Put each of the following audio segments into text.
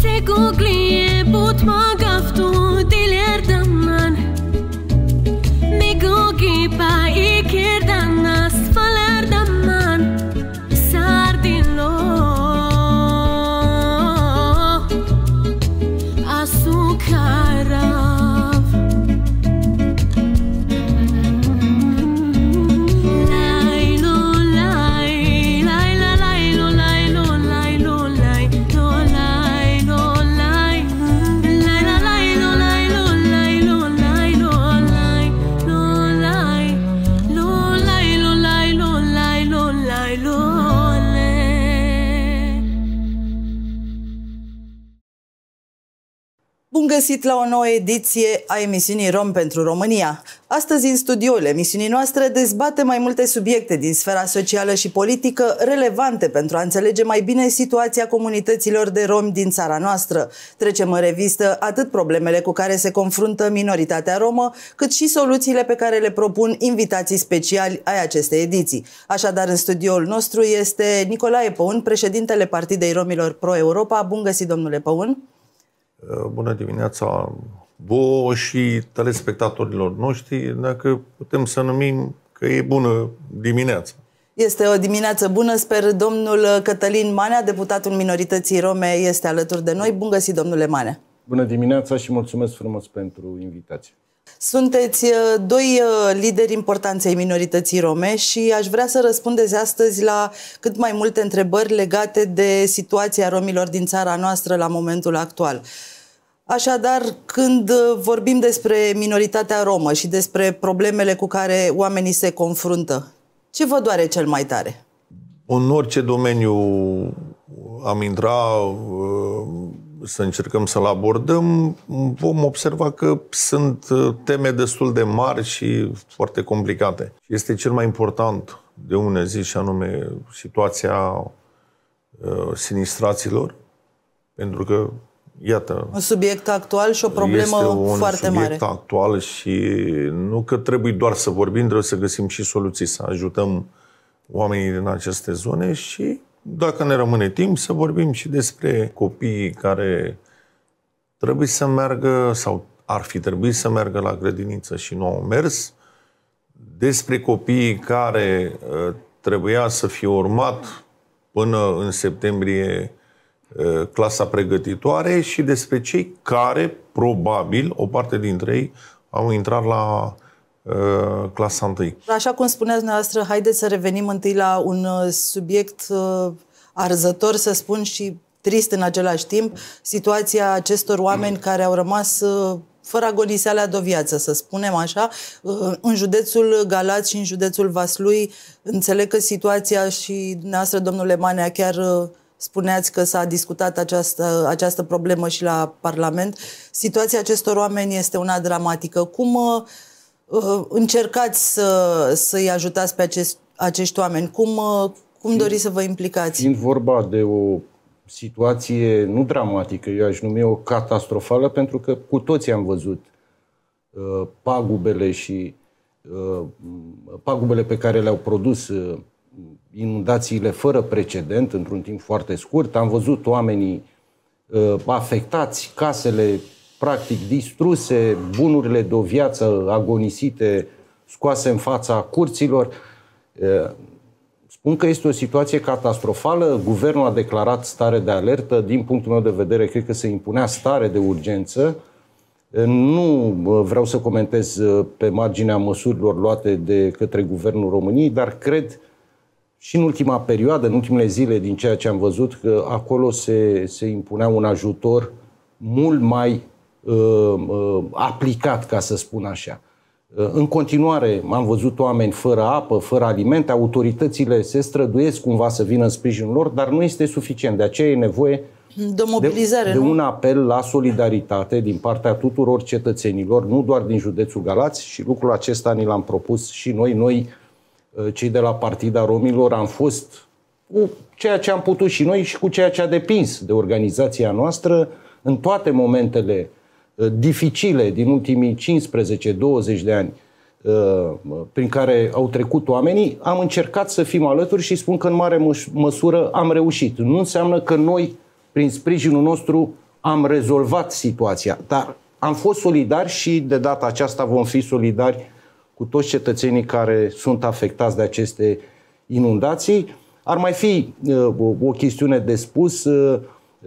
Segundo. găsit la o nouă ediție a emisiunii Rom pentru România. Astăzi, în studioul emisiunii noastre, dezbate mai multe subiecte din sfera socială și politică relevante pentru a înțelege mai bine situația comunităților de romi din țara noastră. Trecem în revistă atât problemele cu care se confruntă minoritatea romă, cât și soluțiile pe care le propun invitații speciali ai acestei ediții. Așadar, în studioul nostru este Nicolae Păun, președintele Partidei Romilor Pro-Europa. Bun găsit, domnule Păun! Uh, bună dimineața vouă și telespectatorilor noștri, dacă putem să numim că e bună dimineața. Este o dimineață bună, sper domnul Cătălin Manea, deputatul minorității rome, este alături de noi. Bun găsit, domnule Manea! Bună dimineața și mulțumesc frumos pentru invitație! Sunteți uh, doi uh, lideri importanți ai minorității rome și aș vrea să răspundeți astăzi la cât mai multe întrebări legate de situația romilor din țara noastră la momentul actual. Așadar, când uh, vorbim despre minoritatea romă și despre problemele cu care oamenii se confruntă, ce vă doare cel mai tare? În orice domeniu am intrat, să încercăm să-l abordăm, vom observa că sunt uh, teme destul de mari și foarte complicate. Este cel mai important de une zi și anume situația uh, sinistraților, pentru că, iată... Un subiect actual și o problemă un foarte mare. subiect actual și nu că trebuie doar să vorbim, trebuie să găsim și soluții, să ajutăm oamenii din aceste zone și dacă ne rămâne timp, să vorbim și despre copiii care trebuie să meargă sau ar fi trebuit să meargă la grădiniță și nu au mers, despre copiii care uh, trebuia să fie urmat până în septembrie uh, clasa pregătitoare și despre cei care, probabil, o parte dintre ei au intrat la Uh, clasa 1. Așa cum spuneați dumneavoastră, haideți să revenim întâi la un uh, subiect uh, arzător, să spun, și trist în același timp, situația acestor oameni mm. care au rămas fără agoniseala de viață, să spunem așa. În județul Galați și în județul Vaslui, înțeleg că situația și dumneavoastră, domnule Manea, chiar spuneați că s-a discutat această, această problemă și la Parlament. Situația acestor oameni este una dramatică. Cum uh, Uh, încercați să, să-i ajutați pe acest, acești oameni? Cum, uh, cum doriți să vă implicați? Fiind vorba de o situație nu dramatică, eu aș numi o catastrofală, pentru că cu toții am văzut uh, pagubele și uh, pagubele pe care le-au produs uh, inundațiile fără precedent într-un timp foarte scurt. Am văzut oamenii uh, afectați, casele practic distruse, bunurile de o viață agonisite, scoase în fața curților. Spun că este o situație catastrofală. Guvernul a declarat stare de alertă. Din punctul meu de vedere, cred că se impunea stare de urgență. Nu vreau să comentez pe marginea măsurilor luate de către Guvernul României, dar cred și în ultima perioadă, în ultimele zile, din ceea ce am văzut, că acolo se, se impunea un ajutor mult mai Uh, uh, aplicat, ca să spun așa. Uh, în continuare, am văzut oameni fără apă, fără alimente, autoritățile se străduiesc cumva să vină în sprijinul lor, dar nu este suficient. De aceea e nevoie de, mobilizare, de, de un apel la solidaritate din partea tuturor cetățenilor, nu doar din județul Galați și lucrul acesta ni l-am propus și noi. Noi, cei de la Partida Romilor, am fost cu ceea ce am putut și noi și cu ceea ce a depins de organizația noastră în toate momentele Uh, dificile din ultimii 15-20 de ani uh, prin care au trecut oamenii, am încercat să fim alături și spun că în mare măsură am reușit. Nu înseamnă că noi, prin sprijinul nostru, am rezolvat situația, dar am fost solidari și de data aceasta vom fi solidari cu toți cetățenii care sunt afectați de aceste inundații. Ar mai fi uh, o chestiune de spus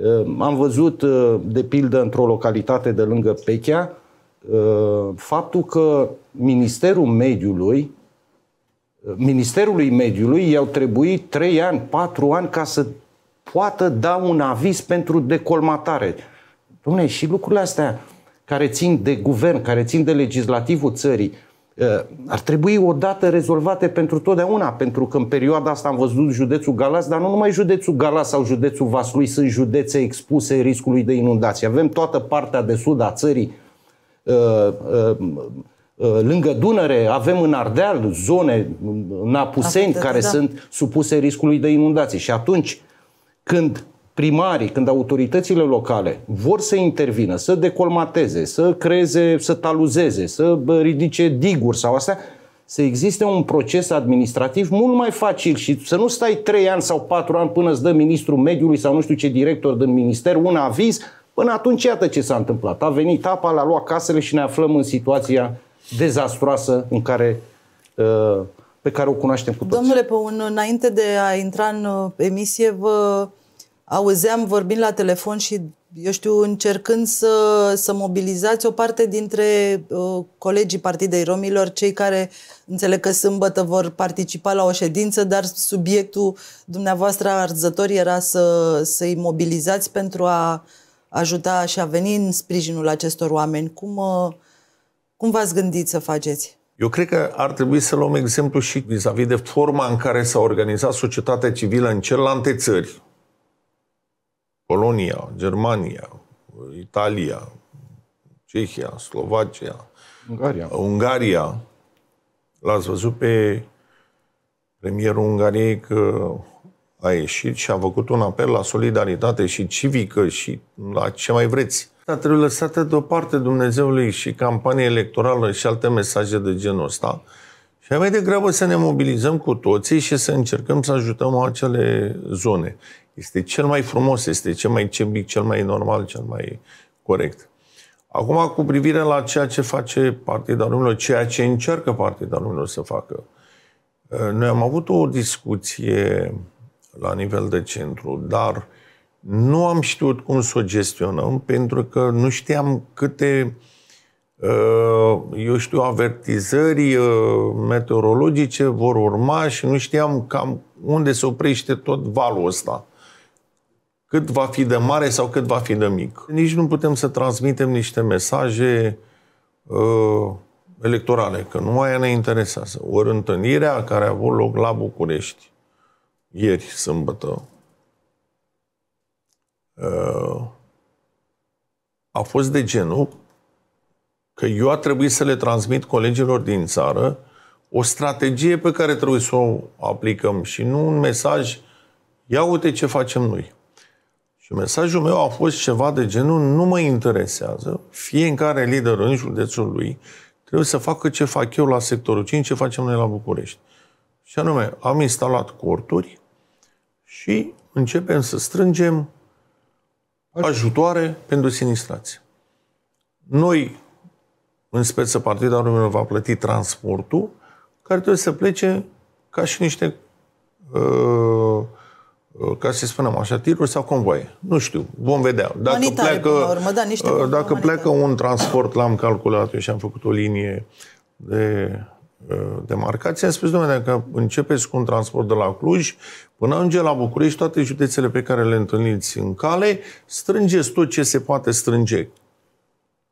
Uh, am văzut, uh, de pildă, într-o localitate de lângă Pechea, uh, faptul că Ministerul Mediului, Ministerului Mediului i-au trebuit 3 ani, 4 ani ca să poată da un aviz pentru decolmatare. Dom'le, și lucrurile astea care țin de guvern, care țin de legislativul țării, Eh, ar trebui odată rezolvate pentru totdeauna, pentru că în perioada asta am văzut județul Galați, dar nu numai județul Galați sau județul Vaslui sunt județe expuse riscului de inundații. Avem toată partea de sud a țării, eh, eh, lângă Dunăre, avem în Ardeal zone în Apuseni care da. sunt supuse riscului de inundații. Și atunci când primarii, când autoritățile locale vor să intervină, să decolmateze, să creeze, să taluzeze, să ridice diguri sau astea, să existe un proces administrativ mult mai facil și să nu stai 3 ani sau 4 ani până îți dă ministrul mediului sau nu știu ce director din minister un aviz, până atunci iată ce s-a întâmplat. A venit apa, l-a luat casele și ne aflăm în situația dezastroasă în care ă, pe care o cunoaștem cu toți. Domnule Păun, înainte de a intra în uh, emisie, vă auzeam vorbind la telefon și, eu știu, încercând să, să mobilizați o parte dintre uh, colegii Partidei Romilor, cei care înțeleg că sâmbătă vor participa la o ședință, dar subiectul dumneavoastră arzător era să, să-i mobilizați pentru a ajuta și a veni în sprijinul acestor oameni. Cum, uh, cum v-ați gândit să faceți? Eu cred că ar trebui să luăm exemplu și vis-a-vis de forma în care s-a organizat societatea civilă în celelalte țări, Polonia, Germania, Italia, Cehia, Slovacia, Ungaria. Ungaria. L-ați văzut pe premierul Ungariei că a ieșit și a făcut un apel la solidaritate și civică și la ce mai vreți. Dar trebuie lăsată deoparte Dumnezeului și campanie electorală și alte mesaje de genul ăsta. Și mai degrabă să ne mobilizăm cu toții și să încercăm să ajutăm acele zone. Este cel mai frumos, este cel mai cibic, cel mai normal, cel mai corect. Acum, cu privire la ceea ce face Partidul Românilor, ceea ce încearcă Partidul Românilor să facă, eh, noi am avut o discuție la nivel de centru, dar nu am știut cum să o gestionăm pentru că nu știam câte, eh, eu știu, avertizări eh, meteorologice vor urma și nu știam cam unde se oprește tot valul ăsta cât va fi de mare sau cât va fi de mic. Nici nu putem să transmitem niște mesaje uh, electorale, că nu aia ne interesează. Ori întâlnirea care a avut loc la București ieri, sâmbătă, uh, a fost de genul că eu a trebuit să le transmit colegilor din țară o strategie pe care trebuie să o aplicăm și nu un mesaj ia uite ce facem noi. Și mesajul meu a fost ceva de genul, nu mă interesează, fiecare lider în județul lui trebuie să facă ce fac eu la sectorul 5, ce facem noi la București. Și anume, am instalat corturi și începem să strângem ajutoare pentru sinistrați. Noi, în speță, Partida Românilor va plăti transportul, care trebuie să plece ca și niște uh, Uh, ca să spunem așa, tiruri sau convoaie. Nu știu, vom vedea. Dacă Manitare, pleacă, urmă, da, niște uh, dacă pleacă un transport, l-am calculat eu și am făcut o linie de uh, demarcație, am spus, domnule, dacă începeți cu un transport de la Cluj, până ajunge la București, toate județele pe care le întâlniți în cale, strângeți tot ce se poate strânge.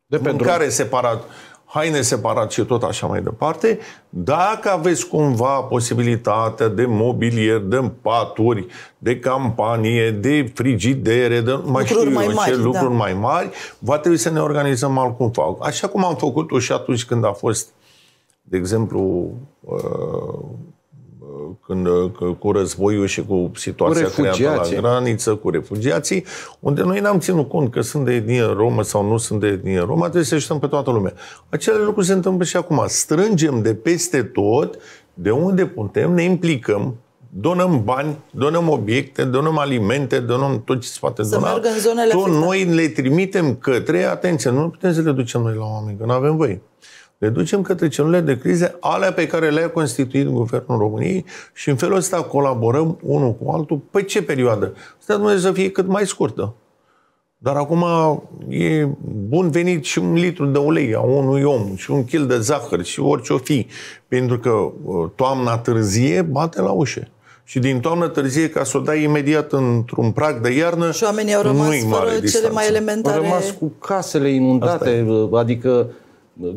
De mâncare care separat, haine separat și tot așa mai departe. Dacă aveți cumva posibilitatea de mobilier, de paturi, de campanie, de frigidere, de lucruri știu mai eu mari, ce, da. lucruri mai mari, va trebui să ne organizăm altcumva. Așa cum am făcut-o și atunci când a fost, de exemplu, uh, când, uh, cu războiul și cu situația cu creată la graniță, cu refugiații, unde noi n-am ținut cont că sunt de etnie romă sau nu sunt de etnie romă, trebuie să ajutăm pe toată lumea. Acele lucruri se întâmplă și acum. Strângem de peste tot, de unde putem, ne implicăm, donăm bani, donăm obiecte, donăm alimente, donăm tot ce se poate să dona. în zonele tot noi le trimitem către, atenție, nu putem să le ducem noi la oameni, că nu avem voie le ducem către celulele de crize, alea pe care le-a constituit Guvernul României și în felul ăsta colaborăm unul cu altul. Pe ce perioadă? Asta Dumnezeu să fie cât mai scurtă. Dar acum e bun venit și un litru de ulei a unui om și un kil de zahăr și orice o fi. Pentru că uh, toamna târzie bate la ușă. Și din toamnă târzie, ca să o dai imediat într-un prag de iarnă, și oamenii au rămas fără mare cele distanță. mai elementare... Au rămas cu casele inundate, adică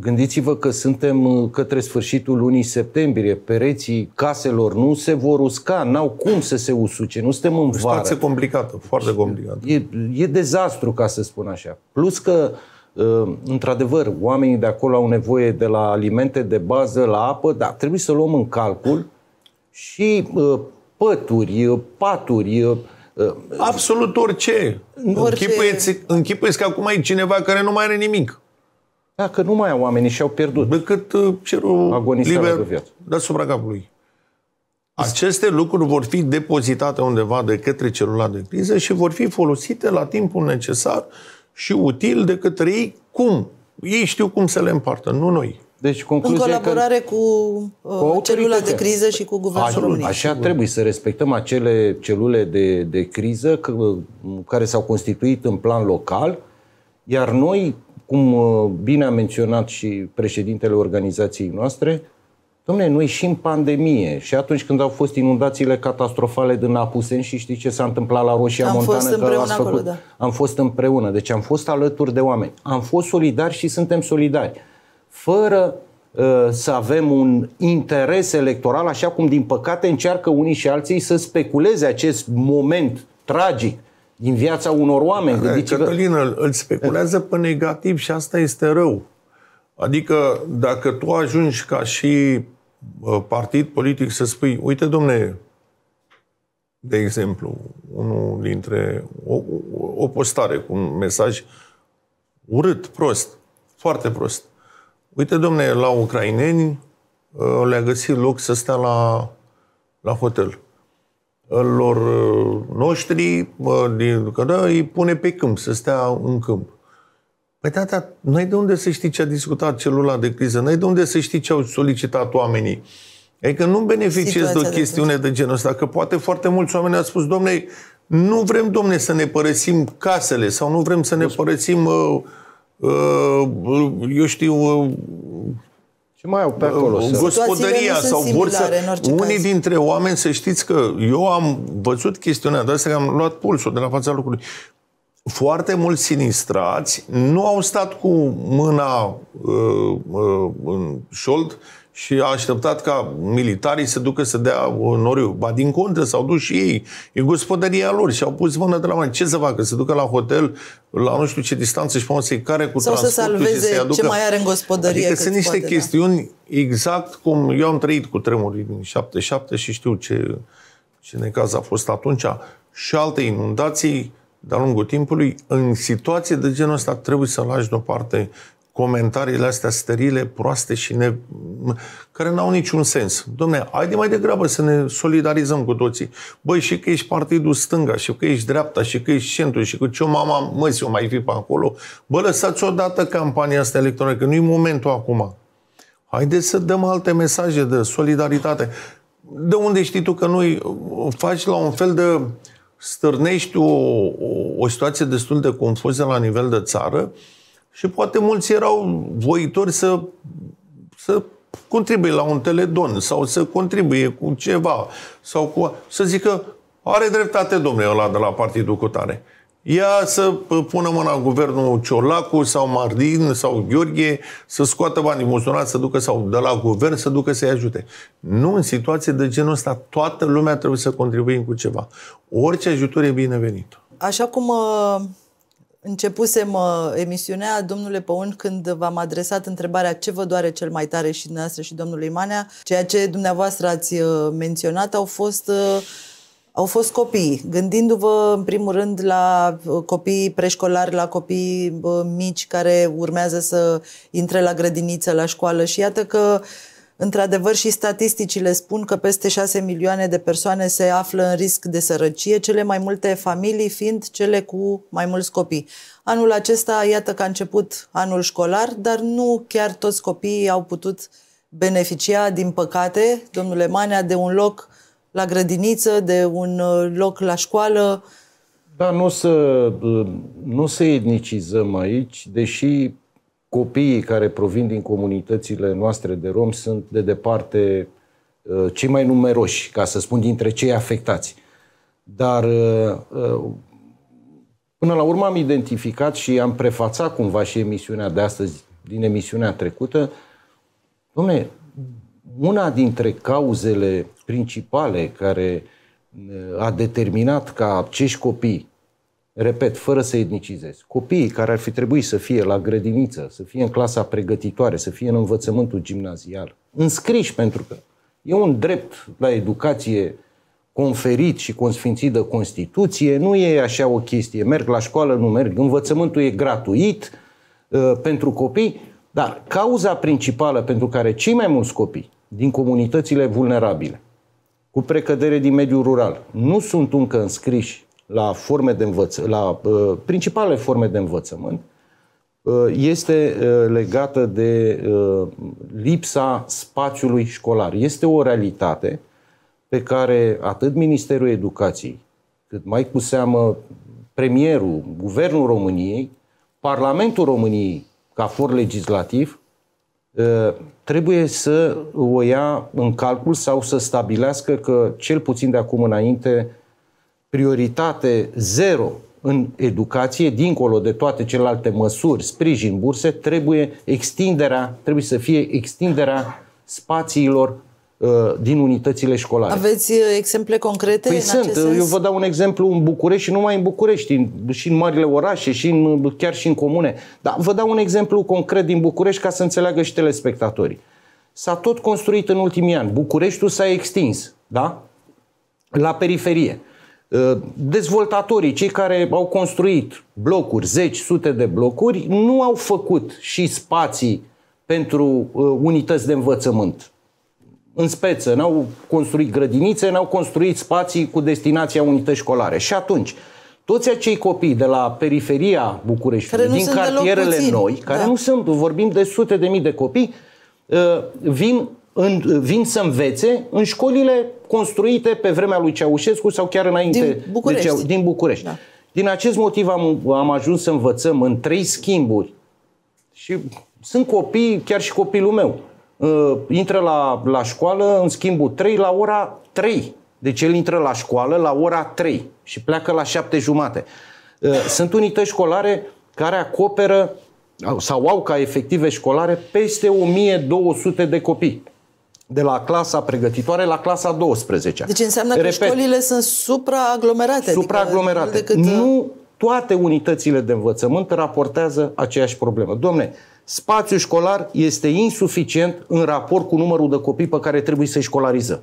Gândiți-vă că suntem uh, către sfârșitul lunii septembrie, pereții caselor nu se vor usca, n-au cum să se usuce, nu suntem în deci vară. Situație complicată, foarte complicată. E, e dezastru, ca să spun așa. Plus că uh, într-adevăr, oamenii de acolo au nevoie de la alimente de bază, la apă, dar trebuie să luăm în calcul și uh, pături, paturi. Absolut orice. orice. Închipuieți, închipuieți că acum e cineva care nu mai are nimic. Da, că nu mai au oamenii și-au pierdut. cât uh, cerul liber de asupra capului. Aceste lucruri vor fi depozitate undeva de către celula de criză și vor fi folosite la timpul necesar și util de către ei. Cum? Ei știu cum să le împartă, nu noi. Deci, în colaborare că, cu, uh, cu celula de criză și cu guvernul Așa, României. Așa trebuie să respectăm acele celule de, de criză că, care s-au constituit în plan local, iar noi cum uh, bine a menționat și președintele organizației noastre, domnule, noi și în pandemie și atunci când au fost inundațiile catastrofale din Apuseni și știi ce s-a întâmplat la Roșia am Montană? Fost că făcut, acolo, da. Am fost împreună, deci am fost alături de oameni. Am fost solidari și suntem solidari. Fără uh, să avem un interes electoral, așa cum din păcate încearcă unii și alții să speculeze acest moment tragic din viața unor oameni. Da, Cătălină, îl speculează pe negativ și asta este rău. Adică dacă tu ajungi ca și uh, partid politic să spui, uite domne, de exemplu, unul dintre o, o postare cu un mesaj urât, prost, foarte prost. Uite, domne, la ucraineni uh, le-a găsit loc să stea la, la hotel lor uh, noștri, din, că da, îi pune pe câmp, să stea în câmp. Păi tata, da, da, n-ai de unde să știi ce a discutat celula de criză, n-ai de unde să știi ce au solicitat oamenii. Adică nu beneficiez de o chestiune de, genul ăsta, că poate foarte mulți oameni au spus, domne, nu vrem, domne, să ne părăsim casele sau nu vrem să ne părăsim, uh, uh, eu știu, uh, ce mai au pe acolo? O gospodăria sau bursă. Unii caz. dintre oameni, să știți că eu am văzut chestiunea de asta, că am luat pulsul de la fața locului. Foarte mulți sinistrați nu au stat cu mâna uh, uh, în șold și a așteptat ca militarii să ducă să dea noriu. Ba din contră, s-au dus și ei. E gospodăria lor și au pus mână de la mână. Ce să facă? Să ducă la hotel, la nu știu ce distanță și să-i care cu Sau să salveze și aducă... ce mai are în gospodărie. Adică sunt niște poate, da. chestiuni da. exact cum eu am trăit cu tremurii din 77 și știu ce, ce necaz a fost atunci. Și alte inundații de-a lungul timpului, în situații de genul ăsta trebuie să lași deoparte comentariile astea sterile, proaste și ne... care n-au niciun sens. Domne, haide mai degrabă să ne solidarizăm cu toții. Băi, și că ești partidul stânga, și că ești dreapta, și că ești centru, și că ce mama măsi o mai fi pe acolo. Bă, lăsați odată campania asta electorală, că nu-i momentul acum. Haideți să dăm alte mesaje de solidaritate. De unde știi tu că noi uh, faci la un fel de stârnești o, o, o situație destul de confuză la nivel de țară, uh, și poate mulți erau voitori să, să contribuie la un teledon sau să contribuie cu ceva sau cu, să zică are dreptate domnule ăla de la Partidul Cutare. Ia să uh, pună mâna în guvernul Ciolacu sau Mardin sau Gheorghe să scoată bani din buzunar să ducă sau de la guvern să ducă să-i ajute. Nu în situație de genul ăsta. Toată lumea trebuie să contribuie cu ceva. Orice ajutor e binevenit. Așa cum uh Începusem uh, emisiunea, domnule Păun, când v-am adresat întrebarea ce vă doare cel mai tare și dumneavoastră și domnului Manea, ceea ce dumneavoastră ați uh, menționat au fost uh, au fost copii, gândindu-vă în primul rând la uh, copii preșcolari, la copii uh, mici care urmează să intre la grădiniță, la școală și iată că uh, Într-adevăr, și statisticile spun că peste 6 milioane de persoane se află în risc de sărăcie, cele mai multe familii fiind cele cu mai mulți copii. Anul acesta, iată că a început anul școlar, dar nu chiar toți copiii au putut beneficia, din păcate, domnule Manea, de un loc la grădiniță, de un uh, loc la școală. Da, nu să, uh, nu să etnicizăm aici, deși copiii care provin din comunitățile noastre de rom sunt de departe uh, cei mai numeroși, ca să spun, dintre cei afectați. Dar uh, uh, până la urmă am identificat și am prefațat cumva și emisiunea de astăzi din emisiunea trecută. Domne, una dintre cauzele principale care a determinat ca acești copii repet, fără să etnicizez, copiii care ar fi trebuit să fie la grădiniță, să fie în clasa pregătitoare, să fie în învățământul gimnazial, înscriși pentru că e un drept la educație conferit și consfințit de Constituție, nu e așa o chestie, merg la școală, nu merg, învățământul e gratuit uh, pentru copii, dar cauza principală pentru care cei mai mulți copii din comunitățile vulnerabile, cu precădere din mediul rural, nu sunt încă înscriși la forme de învăț, la uh, principalele forme de învățământ, uh, este uh, legată de uh, lipsa spațiului școlar. Este o realitate pe care atât Ministerul Educației, cât mai cu seamă premierul, Guvernul României, Parlamentul României, ca for legislativ, uh, trebuie să o ia în calcul sau să stabilească că, cel puțin de acum înainte, prioritate zero în educație, dincolo de toate celelalte măsuri, sprijin, burse, trebuie extinderea, trebuie să fie extinderea spațiilor uh, din unitățile școlare. Aveți uh, exemple concrete? Păi în sunt. Acest sens? Eu vă dau un exemplu în București și nu numai în București, și în marile orașe, și în, chiar și în comune. Dar vă dau un exemplu concret din București ca să înțeleagă și telespectatorii. S-a tot construit în ultimii ani. Bucureștiul s-a extins, da? La periferie. Ă, dezvoltatorii, cei care au construit blocuri, zeci, sute de blocuri, nu au făcut și spații pentru ă, unități de învățământ. În speță, n-au construit grădinițe, n-au construit spații cu destinația unități școlare. Și atunci, toți acei copii de la periferia Bucureștiului, din cartierele noi, care da. nu sunt, vorbim de sute de mii de copii, ă, vin în, vin să învețe în școlile construite pe vremea lui Ceaușescu sau chiar înainte din București. De Ceau- din București. Da. Din acest motiv am, am ajuns să învățăm în trei schimburi și sunt copii, chiar și copilul meu, uh, intră la, la școală în schimbul 3 la ora 3. Deci el intră la școală la ora 3 și pleacă la 7 jumate. Uh, sunt unități școlare care acoperă sau au ca efective școlare peste 1200 de copii de la clasa pregătitoare la clasa 12. Deci înseamnă Repet, că școlile sunt supraaglomerate. Adică supraaglomerate. Adică decât... Uh, nu toate unitățile de învățământ raportează aceeași problemă. Domne, spațiul școlar este insuficient în raport cu numărul de copii pe care trebuie să-i școlarizăm.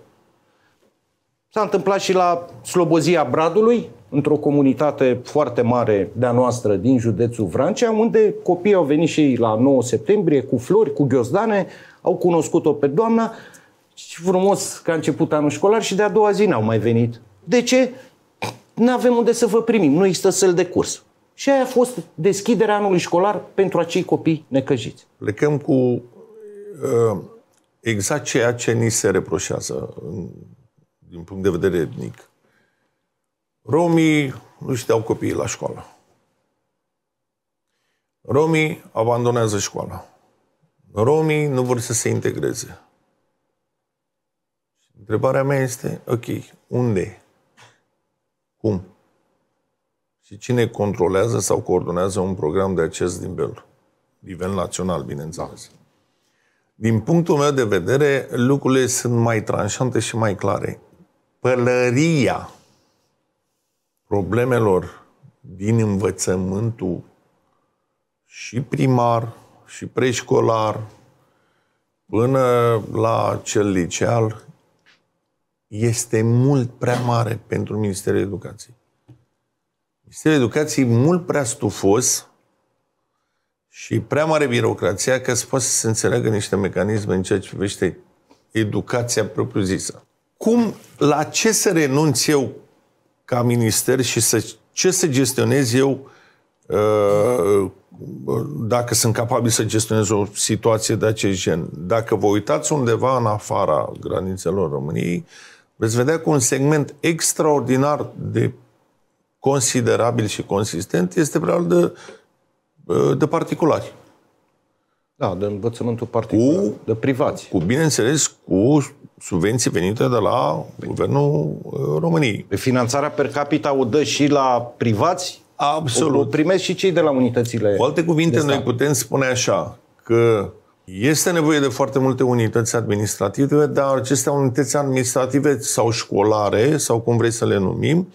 S-a întâmplat și la Slobozia Bradului, într-o comunitate foarte mare de-a noastră din județul Vrancea, unde copiii au venit și la 9 septembrie cu flori, cu ghiozdane, au cunoscut-o pe doamna și frumos că a început anul școlar și de-a doua zi n-au mai venit. De ce? Nu avem unde să vă primim, nu există săl de curs. Și aia a fost deschiderea anului școlar pentru acei copii necăjiți. Plecăm cu uh, exact ceea ce ni se reproșează în, din punct de vedere etnic. Romii nu-și dau copiii la școală. Romii abandonează școala. Romii nu vor să se integreze. Întrebarea mea este, ok, unde? Cum? Și cine controlează sau coordonează un program de acest nivel? Nivel național, bineînțeles. Da. Din punctul meu de vedere, lucrurile sunt mai tranșante și mai clare. Pălăria problemelor din învățământul și primar, și preșcolar până la cel liceal este mult prea mare pentru Ministerul Educației. Ministerul Educației mult prea stufos și prea mare birocrația ca să poată să se înțeleagă niște mecanisme în ceea ce privește educația propriu-zisă. Cum, la ce să renunț eu ca minister și să, ce să gestionez eu uh, dacă sunt capabil să gestionez o situație de acest gen. Dacă vă uitați undeva în afara granițelor României, veți vedea că un segment extraordinar de considerabil și consistent este preal de, de particulari. Da, de învățământul particular, cu, de privați. Cu, bineînțeles, cu subvenții venite de la Guvernul uh, României. Finanțarea per capita o dă și la privați? Absolut. O primesc și cei de la unitățile. Cu alte cuvinte, noi putem spune așa, că este nevoie de foarte multe unități administrative, dar aceste unități administrative sau școlare, sau cum vrei să le numim,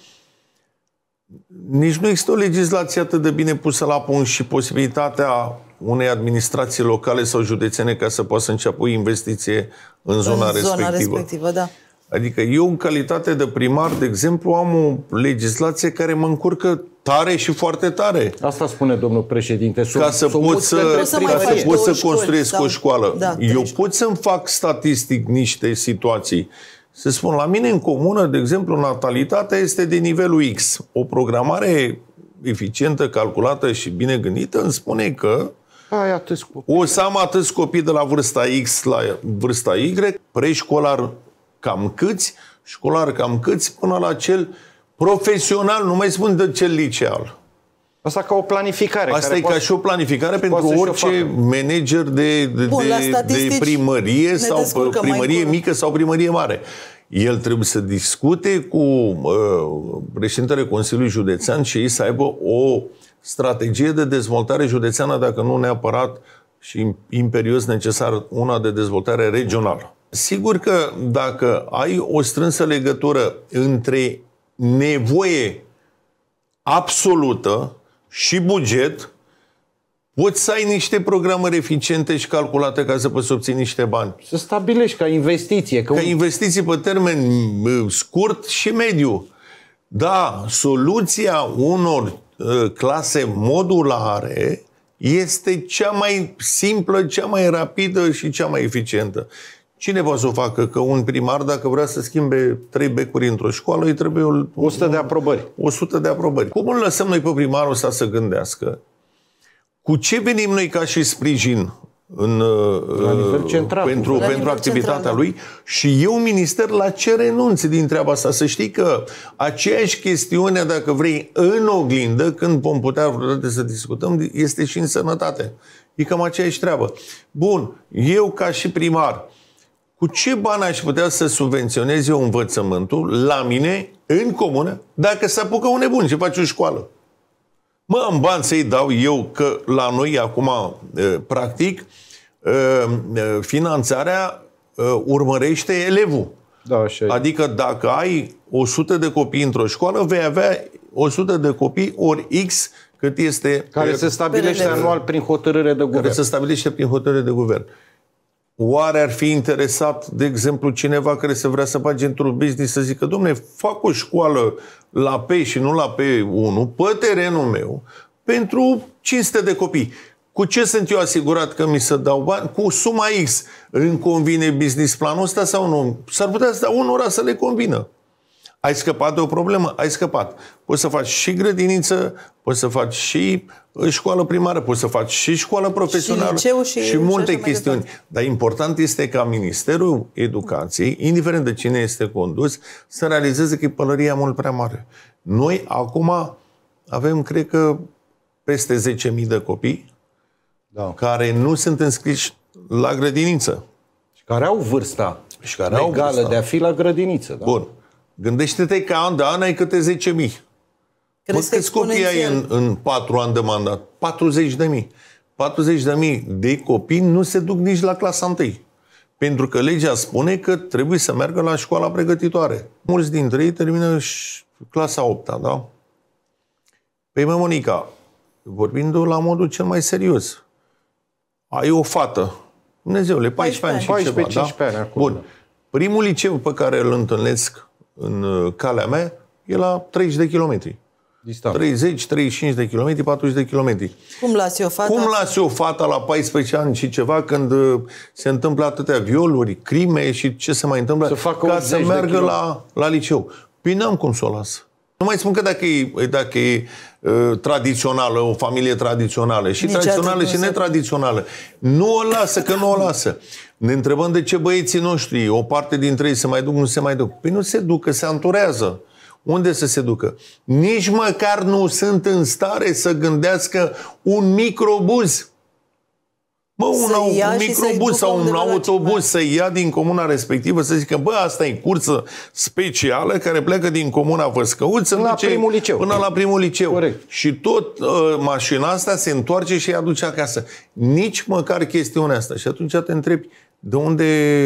nici nu există o legislație atât de bine pusă la punct și posibilitatea unei administrații locale sau județene ca să poată să înceapă o investiție în zona în zona respectivă. respectivă da. Adică eu, în calitate de primar, de exemplu, am o legislație care mă încurcă tare și foarte tare. Asta spune domnul președinte. ca să pot să, să, să, să să construiesc sau... o școală. Da, eu pot să-mi fac statistic niște situații. Să spun, la mine în comună, de exemplu, natalitatea este de nivelul X. O programare eficientă, calculată și bine gândită îmi spune că ai atâți copii. O să am atâți copii de la vârsta X la vârsta Y, preșcolar cam câți, școlar cam câți, până la cel profesional, nu mai spun de cel liceal. Asta ca o planificare. Asta care e poate... ca și o planificare pentru orice manager de, de, Bun, de primărie sau primărie mică sau primărie mare. El trebuie să discute cu uh, președintele Consiliului Județean și ei să aibă o strategie de dezvoltare județeană, dacă nu neapărat și imperios necesar una de dezvoltare regională. Sigur că dacă ai o strânsă legătură între nevoie absolută și buget, poți să ai niște programări eficiente și calculate ca să poți obții niște bani. Să stabilești ca investiție. Că ca un... investiții pe termen scurt și mediu. Da, soluția unor ă, clase modulare este cea mai simplă, cea mai rapidă și cea mai eficientă. Cine poate să o facă? Că un primar, dacă vrea să schimbe trei becuri într-o școală, îi trebuie o, 100 de aprobări. 100 de aprobări. Cum îl lăsăm noi pe primarul ăsta să gândească? Cu ce venim noi ca și sprijin în, uh, la nivel central, pentru, la pentru nivel activitatea central, da. lui da. și eu, minister, la ce renunț din treaba asta? Să știi că aceeași chestiune, dacă vrei, în oglindă, când vom putea vreodată să discutăm, este și în sănătate. E cam aceeași treabă. Bun, eu ca și primar, cu ce bani aș putea să subvenționez eu învățământul la mine, în comună, dacă se apucă un nebun și face o școală? Mă, în bani să-i dau eu că la noi acum, uh, practic, uh, uh, finanțarea urmărește elevul. Da, așa adică dacă ai 100 de copii într-o școală, vei avea 100 de copii ori X cât este... Care se stabilește anual prin hotărâre de guvern. Care se stabilește prin hotărâre de guvern. Oare ar fi interesat, de exemplu, cineva care se vrea să bage într-un business să zică, domne, fac o școală la P și nu la P1, pe terenul meu, pentru 500 de copii. Cu ce sunt eu asigurat că mi se dau bani? Cu suma X. Îmi convine business planul ăsta sau nu? S-ar putea să unora să le convină ai scăpat de o problemă? Ai scăpat. Poți să faci și grădiniță, poți să faci și uh, școală primară, poți să faci și școală profesională și, și, și multe și chestiuni. Dar important este ca Ministerul Educației, indiferent de cine este condus, să realizeze că e pălăria mult prea mare. Noi acum avem, cred că, peste 10.000 de copii da. care nu sunt înscriși la grădiniță. Și care au vârsta și care legală au vârsta. de a fi la grădiniță. Da? Bun. Gândește-te că an de an ai câte 10.000. Crezi mă, câți copii ai în, în 4 ani de mandat? 40.000. 40.000 de copii nu se duc nici la clasa 1. Pentru că legea spune că trebuie să meargă la școala pregătitoare. Mulți dintre ei termină clasa 8 da? Păi, mă, Monica, vorbind la modul cel mai serios, ai o fată, Dumnezeule, 14, 14 ani și 14, ceva, 15 da? ani acum. Bun. Da. Primul liceu pe care îl întâlnesc în uh, calea mea e la 30 de kilometri. 30, 35 de kilometri, 40 de kilometri. Cum lasi o fata? Cum lasi o fata la 14 ani și ceva când uh, se întâmplă atâtea violuri, crime și ce se mai întâmplă să facă ca să meargă la, la liceu? Păi n-am cum să o las. Nu mai spun că dacă e, dacă e uh, tradițională, o familie tradițională, și Nici tradițională și netradițională. Nu o lasă, că nu o lasă. Ne întrebăm de ce băieții noștri, o parte dintre ei se mai duc, nu se mai duc. Păi nu se ducă, se anturează. Unde să se ducă? Nici măcar nu sunt în stare să gândească un microbuz. Mă, un, au, un microbuz sau un autobuz să ia din comuna respectivă, să zică, bă, asta e cursă specială care pleacă din comuna Văscăuț până la primul liceu. Până la primul liceu. Corect. Și tot uh, mașina asta se întoarce și îi aduce acasă. Nici măcar chestiunea asta. Și atunci te întrebi, de unde...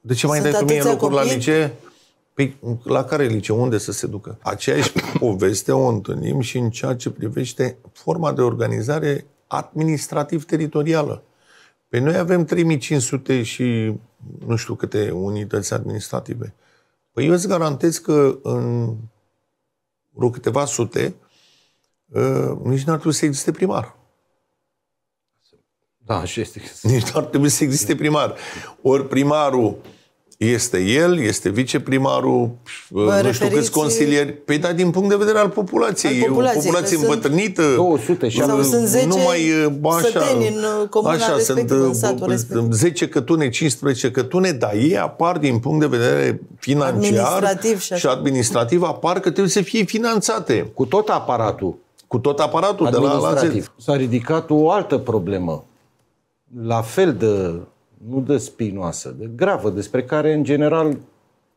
De ce mai dai tu mie locuri copii? la licee? Păi, la care lice? Unde să se ducă? Aceeași poveste o întâlnim și în ceea ce privește forma de organizare administrativ-teritorială. Pe noi avem 3500 și nu știu câte unități administrative. Păi eu îți garantez că în vreo câteva sute uh, nici n-ar trebui să existe primar. Da, și este. Nici nu ar trebui să existe da. primar. Ori primarul este el, este viceprimarul, Bă, nu știu câți consilieri. Păi da, din punct de vedere al populației. Al populației e o populație îmbătrânită. 200 și sau sunt 10 numai, așa, în uh, comuna așa, sunt în satul respectiv. 10 cătune, 15 cătune, dar ei apar din punct de vedere financiar administrativ și, și administrativ, apar că trebuie să fie finanțate. Cu tot aparatul. Cu tot aparatul de la, la... S-a ridicat o altă problemă la fel de, nu de spinoasă, de gravă, despre care, în general,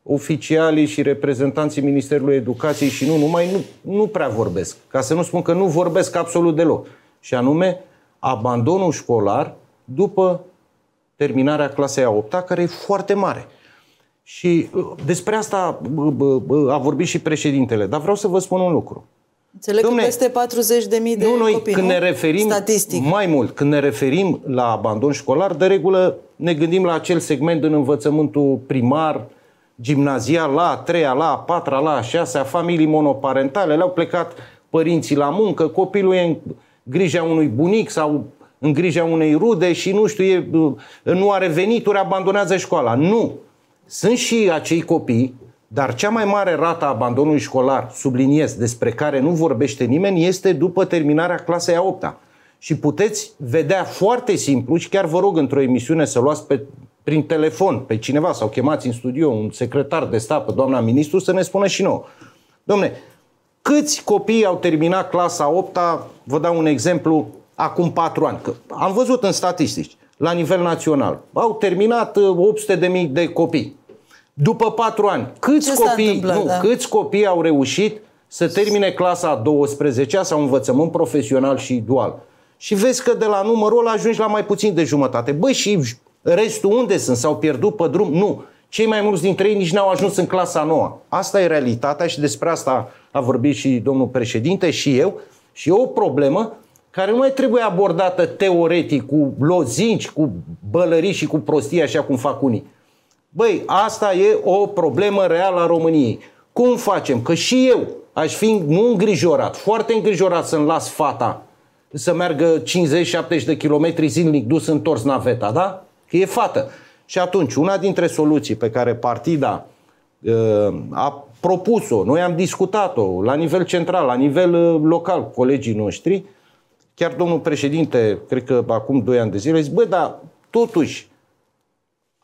oficialii și reprezentanții Ministerului Educației și nu numai, nu, nu prea vorbesc. Ca să nu spun că nu vorbesc absolut deloc. Și anume, abandonul școlar după terminarea clasei a 8 care e foarte mare. Și uh, despre asta uh, uh, a vorbit și președintele. Dar vreau să vă spun un lucru. Înțeleg Domne, că peste 40 de mii de nu, noi, copii, când nu? ne referim, Statistic. Mai mult, când ne referim la abandon școlar, de regulă ne gândim la acel segment în învățământul primar, gimnazia la a treia, la a patra, la a șasea, familii monoparentale, le-au plecat părinții la muncă, copilul e în grija unui bunic sau în grija unei rude și nu știu, e, nu are venituri, abandonează școala. Nu! Sunt și acei copii dar cea mai mare rată a abandonului școlar, subliniez, despre care nu vorbește nimeni, este după terminarea clasei a 8 -a. Și puteți vedea foarte simplu și chiar vă rog într-o emisiune să luați pe, prin telefon pe cineva sau chemați în studio un secretar de stat pe doamna ministru să ne spună și nouă. Domne, câți copii au terminat clasa 8 -a, vă dau un exemplu, acum 4 ani. Că am văzut în statistici, la nivel național, au terminat uh, 800.000 de copii. După patru ani, câți, copii, nu, da. câți copii au reușit să termine clasa a 12-a sau învățământ profesional și dual? Și vezi că de la numărul ăla ajungi la mai puțin de jumătate. Băi, și restul unde sunt? S-au pierdut pe drum? Nu. Cei mai mulți dintre ei nici n-au ajuns în clasa nouă. Asta e realitatea și despre asta a vorbit și domnul președinte și eu. Și e o problemă care nu mai trebuie abordată teoretic cu lozinci, cu bălării și cu prostii așa cum fac unii Băi, asta e o problemă reală a României. Cum facem? Că și eu aș fi nu îngrijorat, foarte îngrijorat să-mi las fata să meargă 50-70 de kilometri zilnic dus întors naveta, da? Că e fată. Și atunci, una dintre soluții pe care partida uh, a propus-o, noi am discutat-o la nivel central, la nivel uh, local, colegii noștri, chiar domnul președinte, cred că acum 2 ani de zile, zis, bă, dar totuși,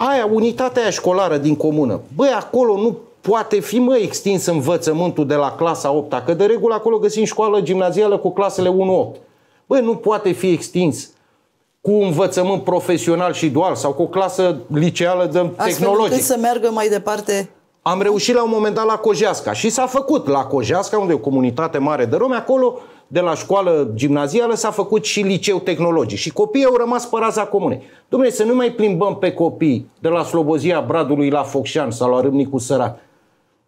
aia, unitatea aia școlară din comună, băi, acolo nu poate fi mai extins învățământul de la clasa 8 că de regulă acolo găsim școală gimnazială cu clasele 1-8. Băi, nu poate fi extins cu învățământ profesional și dual sau cu o clasă liceală de Astfel tehnologic. Astfel să meargă mai departe am reușit la un moment dat la Cojeasca și s-a făcut la Cojeasca, unde e o comunitate mare de romi, acolo de la școală gimnazială s-a făcut și liceu tehnologic și copiii au rămas pe raza comune. Dom'le, să nu mai plimbăm pe copii de la Slobozia Bradului la Focșan sau la Râmnicu Sărac.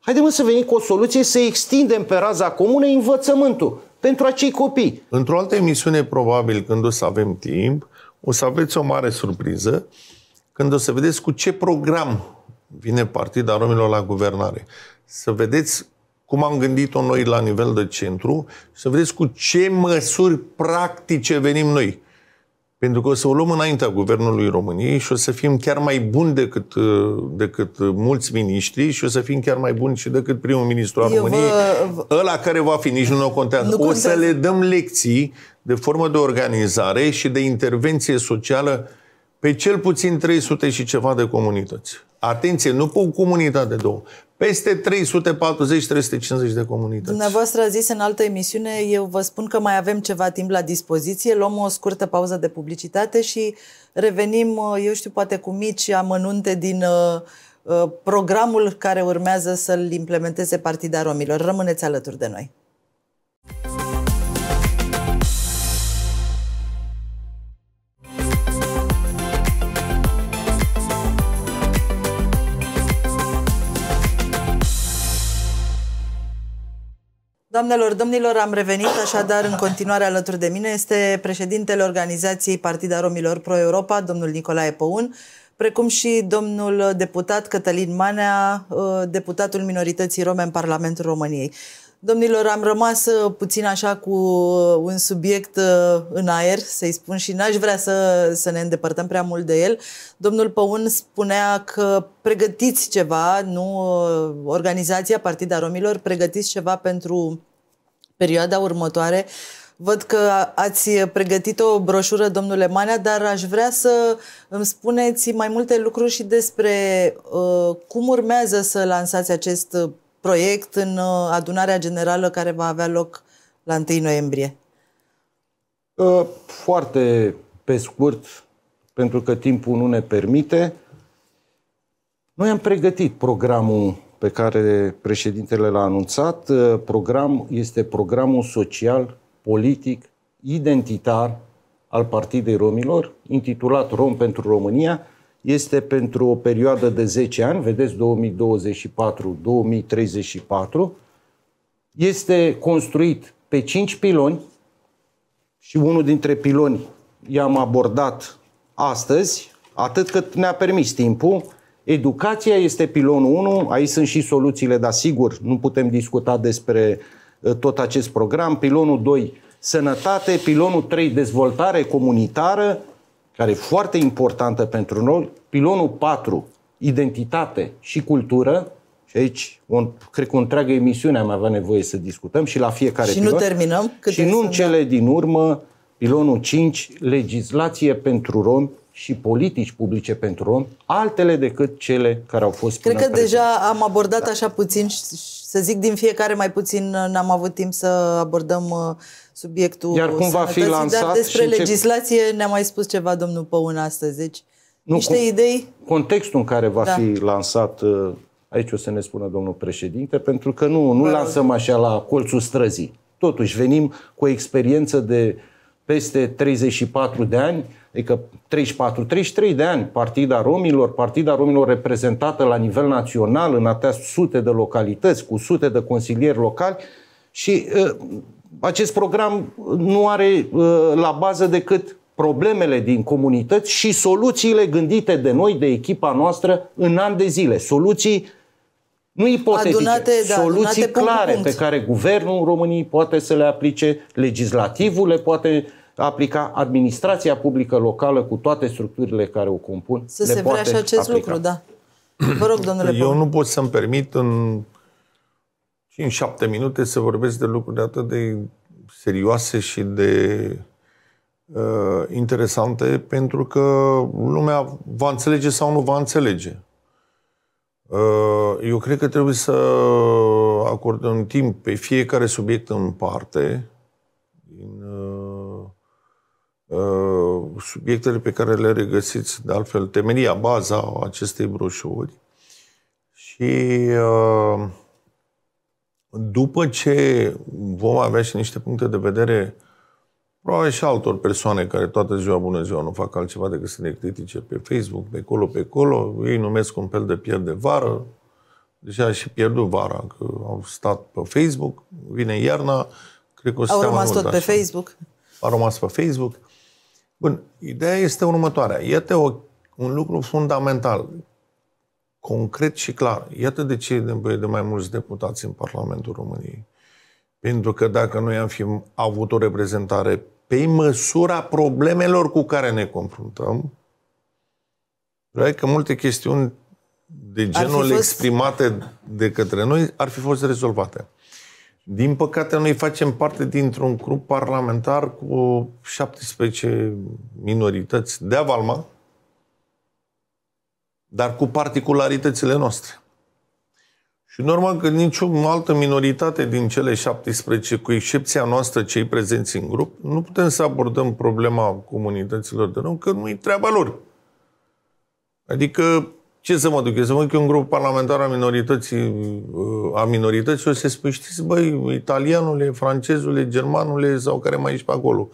Haideți să venim cu o soluție să extindem pe raza comune învățământul pentru acei copii. Într-o altă emisiune, probabil, când o să avem timp, o să aveți o mare surpriză când o să vedeți cu ce program vine Partida Romilor la guvernare. Să vedeți cum am gândit-o noi la nivel de centru, să vedeți cu ce măsuri practice venim noi. Pentru că o să o luăm înaintea Guvernului României și o să fim chiar mai buni decât, uh, decât mulți miniștri și o să fim chiar mai buni și decât primul ministru al României. Vă... Ăla care va fi, nici nu ne contează. Nu o contează. să le dăm lecții de formă de organizare și de intervenție socială pe cel puțin 300 și ceva de comunități. Atenție, nu pe o comunitate, două, peste 340-350 de comunități. Dumneavoastră a zis în altă emisiune, eu vă spun că mai avem ceva timp la dispoziție, luăm o scurtă pauză de publicitate și revenim, uh, eu știu, poate cu mici amănunte din uh, uh, programul care urmează să-l implementeze Partida Romilor. Rămâneți alături de noi. Doamnelor, domnilor, am revenit, așadar în continuare alături de mine este președintele organizației Partida Romilor Pro-Europa, domnul Nicolae Păun, precum și domnul deputat Cătălin Manea, uh, deputatul minorității rome în Parlamentul României. Domnilor, am rămas uh, puțin așa cu uh, un subiect uh, în aer, să-i spun, și n-aș vrea să, să ne îndepărtăm prea mult de el. Domnul Păun spunea că pregătiți ceva, nu organizația Partida Romilor, pregătiți ceva pentru perioada următoare. Văd că ați pregătit o broșură, domnule Manea, dar aș vrea să îmi spuneți mai multe lucruri și despre uh, cum urmează să lansați acest proiect în uh, adunarea generală care va avea loc la 1 noiembrie? Uh, foarte pe scurt, pentru că timpul nu ne permite. Noi am pregătit programul pe care președintele l-a anunțat. Uh, program este programul social, politic, identitar al Partidei Romilor, intitulat Rom pentru România, este pentru o perioadă de 10 ani, vedeți 2024-2034, este construit pe 5 piloni și unul dintre piloni i-am abordat astăzi, atât cât ne-a permis timpul. Educația este pilonul 1, aici sunt și soluțiile, dar sigur, nu putem discuta despre uh, tot acest program. Pilonul 2, sănătate, pilonul 3, dezvoltare comunitară, care e foarte importantă pentru noi, pilonul 4, identitate și cultură, și aici, un, cred că o întreagă emisiune am avea nevoie să discutăm și la fiecare Și pilon, nu terminăm? Și nu în cele din urmă, pilonul 5, legislație pentru rom și politici publice pentru rom, altele decât cele care au fost Cred că prezent. deja am abordat da. așa puțin și, să zic din fiecare mai puțin uh, n-am avut timp să abordăm uh, subiectul Iar cum va fi lansat dar despre și legislație ce... ne-a mai spus ceva domnul Păun astăzi. Deci, nu, niște idei? Contextul în care va da. fi lansat uh, Aici o să ne spună domnul președinte, pentru că nu, nu lansăm așa la colțul străzii. Totuși, venim cu o experiență de peste 34 de ani adică 34-33 de ani, Partida Romilor, Partida Romilor reprezentată la nivel național în atâtea sute de localități, cu sute de consilieri locali și ă, acest program nu are ă, la bază decât problemele din comunități și soluțiile gândite de noi, de echipa noastră, în ani de zile. Soluții nu ipotetice, adunate, da, soluții clare punct. pe care guvernul României poate să le aplice, legislativul le poate aplica administrația publică locală cu toate structurile care o compun. Să se vrea și acest aplica. lucru, da. Vă rog, domnule Eu nu pot să-mi permit în 5-7 minute să vorbesc de lucruri atât de serioase și de uh, interesante, pentru că lumea va înțelege sau nu va înțelege. Uh, eu cred că trebuie să acordăm timp pe fiecare subiect în parte, Uh, subiectele pe care le regăsiți, de altfel, temeria, baza acestei broșuri. Și uh, după ce vom avea și niște puncte de vedere, probabil și altor persoane care toată ziua, bună ziua, nu fac altceva decât să ne critice pe Facebook, pe colo, pe colo, ei numesc un fel de pierd de vară, deja și pierdut vara, că au stat pe Facebook, vine iarna, cred că o să Au rămas tot da, așa. pe Facebook? Au rămas pe Facebook. Bun, ideea este următoarea. Iată o, un lucru fundamental, concret și clar. Iată de ce e nevoie de mai mulți deputați în Parlamentul României. Pentru că dacă noi am fi avut o reprezentare pe măsura problemelor cu care ne confruntăm, probabil că multe chestiuni de genul fost... exprimate de către noi ar fi fost rezolvate. Din păcate, noi facem parte dintr-un grup parlamentar cu 17 minorități de avalma, dar cu particularitățile noastre. Și normal că nicio altă minoritate din cele 17, cu excepția noastră, cei prezenți în grup, nu putem să abordăm problema comunităților de rău, că nu-i treaba lor. Adică ce să mă duc? Eu să mă duc un grup parlamentar a minorității, uh, a minorității, o să spui, știți, băi, italianule, francezule, germanule sau care mai ești pe acolo.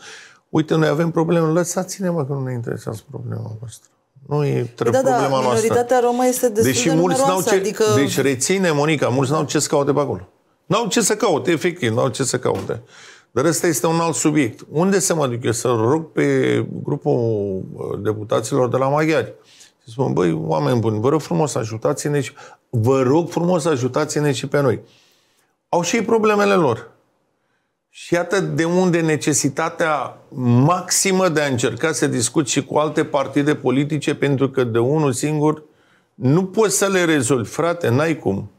Uite, noi avem probleme, lăsați-ne, mă, că nu ne interesează problema voastră. Nu e da, da, problema da, noastră. minoritatea romă este destul Deși de mulți numeroasă, ce, adică... Deci reține, Monica, mulți n-au ce să caute pe acolo. N-au ce să caute, efectiv, n-au ce să caute. Dar ăsta este un alt subiect. Unde să mă duc eu? Să rog pe grupul uh, deputaților de la maghiari. Și spun, băi, oameni buni, vă rog frumos, ajutați-ne și... Vă rog frumos, ajutați-ne și pe noi. Au și problemele lor. Și iată de unde necesitatea maximă de a încerca să discuți și cu alte partide politice, pentru că de unul singur nu poți să le rezolvi, frate, n-ai cum.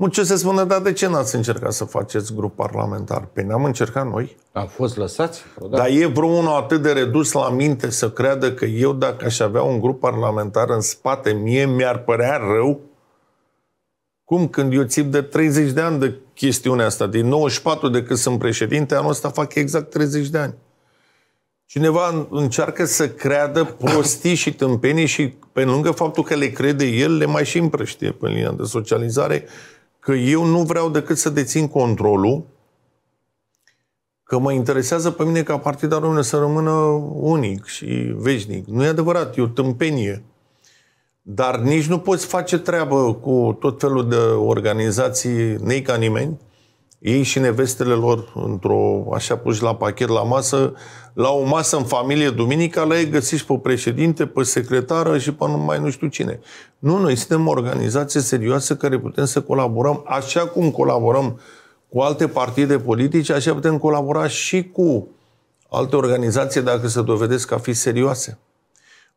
Mă, ce se spune, dar de ce n-ați încercat să faceți grup parlamentar? Păi ne am încercat noi. Am fost lăsați? Da. Dar e vreunul atât de redus la minte să creadă că eu, dacă aș avea un grup parlamentar în spate, mie mi-ar părea rău? Cum? Când eu țip de 30 de ani de chestiunea asta, din 94 de când sunt președinte, anul ăsta fac exact 30 de ani. Cineva încearcă să creadă prostii și tâmpenii și pe lângă faptul că le crede el, le mai și împrăștie pe linia de socializare că eu nu vreau decât să dețin controlul, că mă interesează pe mine ca Partida Română să rămână unic și veșnic. Nu e adevărat, e o tâmpenie. Dar nici nu poți face treabă cu tot felul de organizații, nei ca nimeni, ei și nevestele lor, într-o, așa puși la pachet, la masă, la o masă în familie duminica, la ei găsiți pe președinte, pe secretară și pe mai nu știu cine. Nu, noi suntem o organizație serioasă care putem să colaborăm așa cum colaborăm cu alte partide politice, așa putem colabora și cu alte organizații dacă se dovedesc a fi serioase.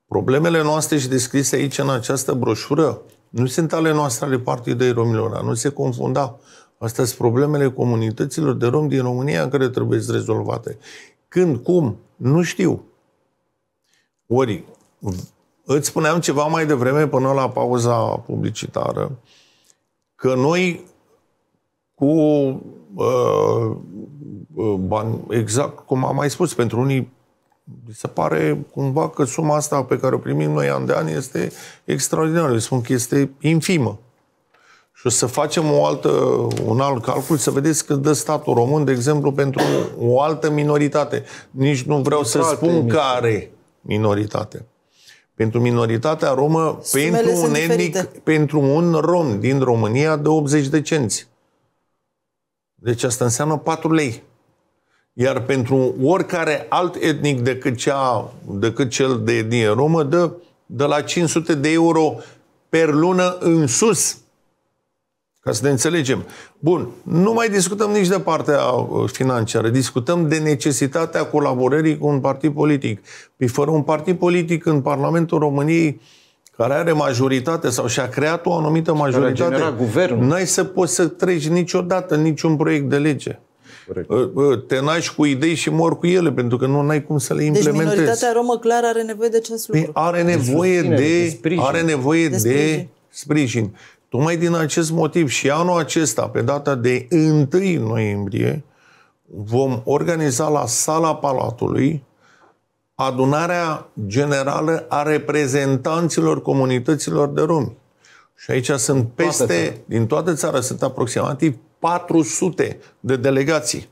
Problemele noastre și descrise aici în această broșură nu sunt ale noastre ale Partidei Romilor, nu se confunda. Astea sunt problemele comunităților de rom din România care trebuie să rezolvate. Când, cum, nu știu. Ori, îți spuneam ceva mai devreme până la pauza publicitară, că noi cu uh, uh bani, exact cum am mai spus, pentru unii mi se pare cumva că suma asta pe care o primim noi an de an este extraordinară. Eu spun că este infimă. Și o să facem o altă, un alt calcul, să vedeți cât dă statul român, de exemplu, pentru o altă minoritate. Nici nu vreau pentru să spun emisii. care minoritate. Pentru minoritatea romă, Sumele pentru un, etnic, pentru un rom din România de 80 de cenți. Deci asta înseamnă 4 lei. Iar pentru oricare alt etnic decât, cea, decât cel de etnie romă, dă de la 500 de euro per lună în sus. Ca să ne înțelegem. Bun, nu mai discutăm nici de partea uh, financiară, discutăm de necesitatea colaborării cu un partid politic. Păi fără un partid politic în Parlamentul României care are majoritate sau și-a creat o anumită majoritate, n-ai să poți să treci niciodată niciun proiect de lege. Corect. Uh, uh, te naști cu idei și mor cu ele, pentru că nu ai cum să le implementezi. Deci minoritatea romă clar are nevoie de acest lucru. Păi are nevoie de, de are nevoie de sprijin. De sprijin. Tocmai din acest motiv și anul acesta, pe data de 1 noiembrie, vom organiza la sala Palatului adunarea generală a reprezentanților comunităților de romi. Și aici sunt peste, toată din toată țara, sunt aproximativ 400 de delegații.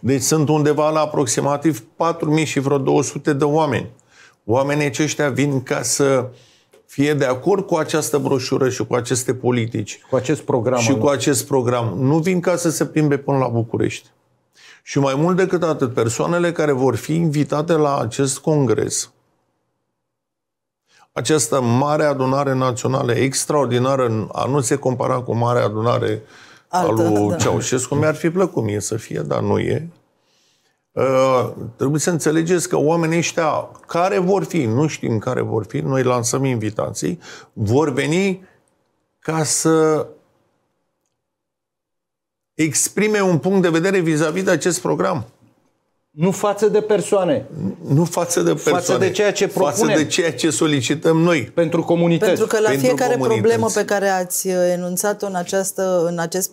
Deci sunt undeva la aproximativ 4.000 și vreo 200 de oameni. Oamenii aceștia vin ca să uh, fie de acord cu această broșură și cu aceste politici. Cu acest program. Și cu acest program. Nu vin ca să se plimbe până la București. Și mai mult decât atât, persoanele care vor fi invitate la acest congres, această mare adunare națională extraordinară, a nu se compara cu mare adunare Altă, a lui da. Ceaușescu, mi-ar fi plăcut mie să fie, dar nu e. Ă, trebuie să înțelegeți că oamenii ăștia, care vor fi, nu știm care vor fi, noi lansăm invitații, vor veni ca să exprime un punct de vedere vis-a-vis -vis de acest program. Nu față de persoane. Nu față de persoane. Față de ceea ce propunem. Față de ceea ce solicităm noi. Pentru comunități. Pentru că la Pentru fiecare comunități. problemă pe care ați enunțat-o în, în acest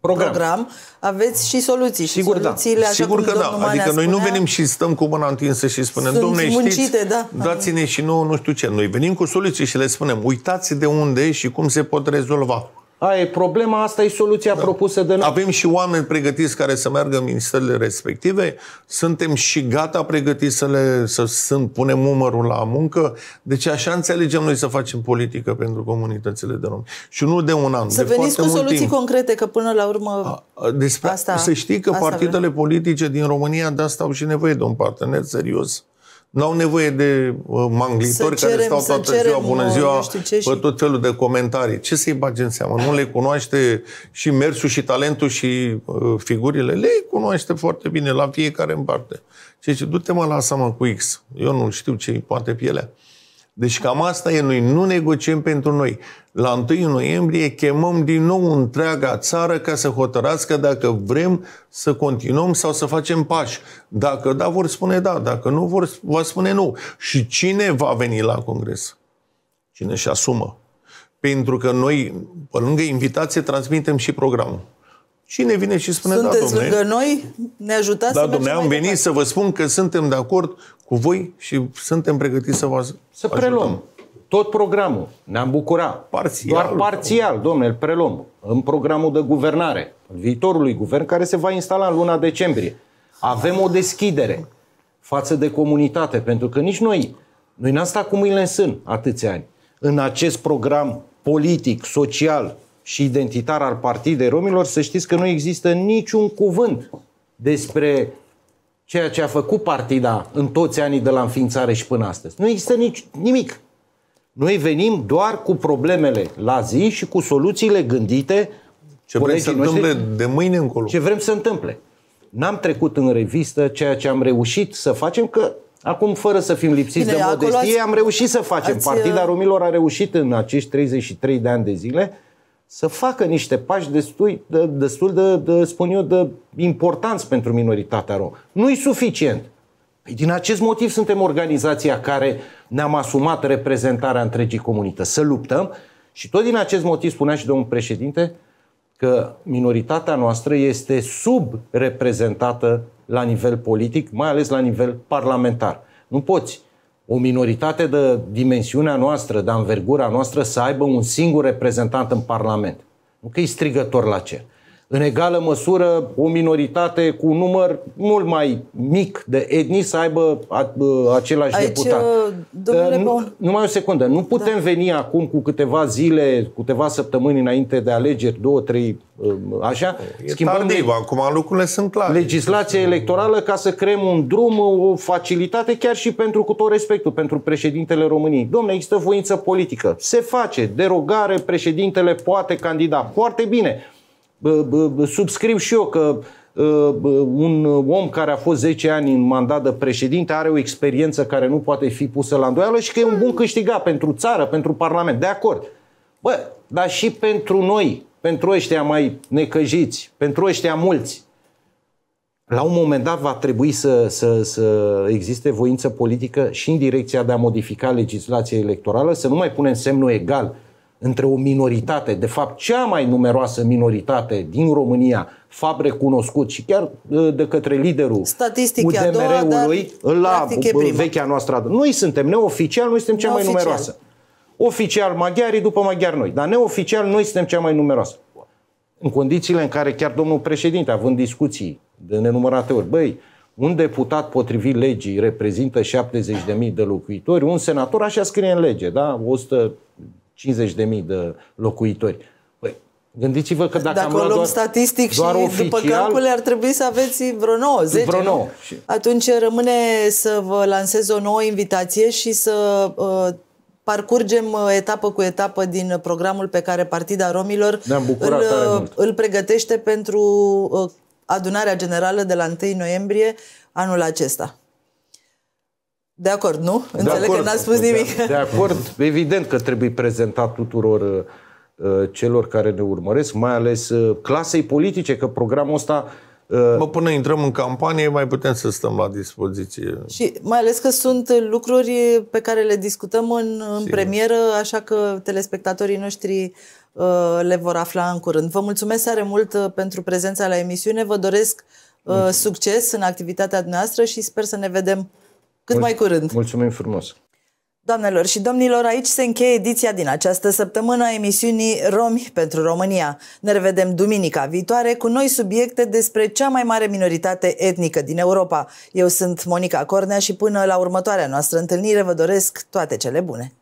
program. program, aveți și soluții. Sigur, și da. soluțiile, da. Așa Sigur că da. Adică noi spunea, nu venim și stăm cu mâna întinsă și spunem, domnule, știți, da. dați-ne și nouă nu știu ce. Noi venim cu soluții și le spunem, uitați de unde și cum se pot rezolva. Aia e problema, asta e soluția da. propusă de noi. Avem și oameni pregătiți care să meargă în ministerele respective, suntem și gata pregătiți să le să sunt, punem umărul la muncă. Deci așa înțelegem noi să facem politică pentru comunitățile de romi. Și nu de un an, Să de veniți cu soluții timp. concrete, că până la urmă A, despre, asta, Să știi că asta partidele vrem. politice din România de asta au și nevoie de un partener serios N-au nevoie de uh, manglitori cerem, care stau toată cerem, ziua, bună ziua, ce și... tot felul de comentarii. Ce să-i bagi în seamă? Nu le cunoaște și mersul și talentul și uh, figurile? Le cunoaște foarte bine la fiecare în parte. Și zice, du-te mă, lasă mă cu X. Eu nu știu ce poate pielea. Deci cam asta e noi. Nu negociem pentru noi la 1 noiembrie chemăm din nou întreaga țară ca să hotărască dacă vrem să continuăm sau să facem pași. Dacă da, vor spune da, dacă nu, vor, va spune nu. Și cine va veni la Congres? Cine și asumă. Pentru că noi, pe lângă invitație, transmitem și programul. Cine vine și spune da, Sunteți da, domne, lângă noi? Ne ajutați da, să domne, am venit departe. să vă spun că suntem de acord cu voi și suntem pregătiți să vă Să ajutăm. preluăm tot programul, ne-am bucurat. Parțial. Doar parțial, domnule, îl preluăm în programul de guvernare, viitorului guvern care se va instala în luna decembrie. Avem o deschidere față de comunitate, pentru că nici noi, noi n-am stat cu mâinile în sân atâția ani. În acest program politic, social și identitar al Partidei Romilor, să știți că nu există niciun cuvânt despre ceea ce a făcut partida în toți anii de la înființare și până astăzi. Nu există nici, nimic. Noi venim doar cu problemele la zi și cu soluțiile gândite. Ce vrem să întâmple de mâine încolo. Ce vrem să întâmple. N-am trecut în revistă ceea ce am reușit să facem, că acum, fără să fim lipsiți Bine, de modestie, ați, am reușit să facem. Ați, Partida uh, Romilor a reușit în acești 33 de ani de zile să facă niște pași destul, de, destul de, de, spun eu, de importanți pentru minoritatea romă. Nu-i suficient. Păi din acest motiv suntem organizația care ne-am asumat reprezentarea întregii comunități, să luptăm și tot din acest motiv spunea și domnul președinte că minoritatea noastră este subreprezentată la nivel politic, mai ales la nivel parlamentar. Nu poți o minoritate de dimensiunea noastră, de anvergura noastră, să aibă un singur reprezentant în Parlament. Nu că e strigător la cer în egală măsură o minoritate cu un număr mult mai mic de etnii să aibă a, a, același Aici, deputat. Uh, domnule uh, nu, numai o secundă. Nu putem da. veni acum cu câteva zile, câteva săptămâni înainte de alegeri, două, trei, uh, așa. E schimbăm tardiv, acum lucrurile sunt clare. Legislația electorală ca să creăm un drum, o facilitate chiar și pentru cu tot respectul, pentru președintele României. Domnule, există voință politică. Se face derogare, președintele poate candida. Foarte bine subscriu și eu că ă, un om care a fost 10 ani în mandat de președinte are o experiență care nu poate fi pusă la îndoială și că e un bun câștigat pentru țară, pentru Parlament. De acord. Bă, dar și pentru noi, pentru ăștia mai necăjiți, pentru ăștia mulți, la un moment dat va trebui să, să, să existe voință politică și în direcția de a modifica legislația electorală, să nu mai punem semnul egal între o minoritate, de fapt cea mai numeroasă minoritate din România, fapt recunoscut și chiar uh, de către liderul UDMR-ului la uh, vechea noastră. Noi suntem neoficial, noi suntem cea neoficial. mai numeroasă. Oficial maghiarii, după maghiar noi. Dar neoficial noi suntem cea mai numeroasă. În condițiile în care chiar domnul președinte, având discuții de nenumărate ori, băi, un deputat potrivit legii reprezintă 70.000 de locuitori, un senator, așa scrie în lege, da? 100 50.000 de locuitori. Păi, gândiți-vă că dacă, dacă am luat luăm doar, statistic doar și oficial, după calcule ar trebui să aveți vreo 9, 10, vreo 9. Atunci rămâne să vă lansez o nouă invitație și să uh, parcurgem uh, etapă cu etapă din programul pe care Partida Romilor îl, uh, îl pregătește pentru uh, adunarea generală de la 1 noiembrie anul acesta. De acord, nu? De Înțeleg acord, că n-ați spus nimic. De, acord, evident că trebuie prezentat tuturor uh, celor care ne urmăresc, mai ales uh, clasei politice, că programul ăsta uh, Mă, până intrăm în campanie, mai putem să stăm la dispoziție. Și mai ales că sunt lucruri pe care le discutăm în, în premieră, așa că telespectatorii noștri le vor afla în curând. Vă mulțumesc are mult pentru prezența la emisiune, vă doresc mulțumesc. succes în activitatea noastră și sper să ne vedem cât Mul- mai curând. Mulțumim frumos! Doamnelor și domnilor, aici se încheie ediția din această săptămână a emisiunii Romi pentru România. Ne revedem duminica viitoare cu noi subiecte despre cea mai mare minoritate etnică din Europa. Eu sunt Monica Cornea și până la următoarea noastră întâlnire vă doresc toate cele bune!